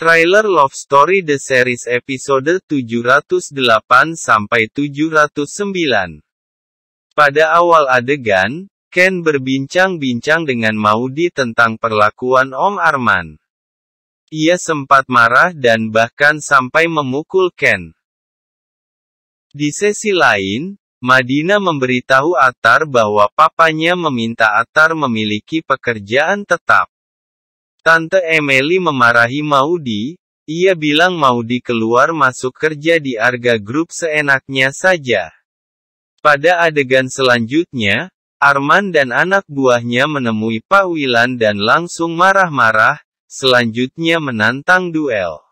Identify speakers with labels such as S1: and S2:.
S1: Trailer Love Story The Series episode 708 sampai 709. Pada awal adegan, Ken berbincang-bincang dengan Maudi tentang perlakuan Om Arman. Ia sempat marah dan bahkan sampai memukul Ken. Di sesi lain, Madina memberitahu Atar bahwa papanya meminta Atar memiliki pekerjaan tetap. Tante Emily memarahi Maudi, ia bilang Maudi keluar masuk kerja di Arga Group seenaknya saja. Pada adegan selanjutnya, Arman dan anak buahnya menemui Pak Wilan dan langsung marah-marah, selanjutnya menantang duel.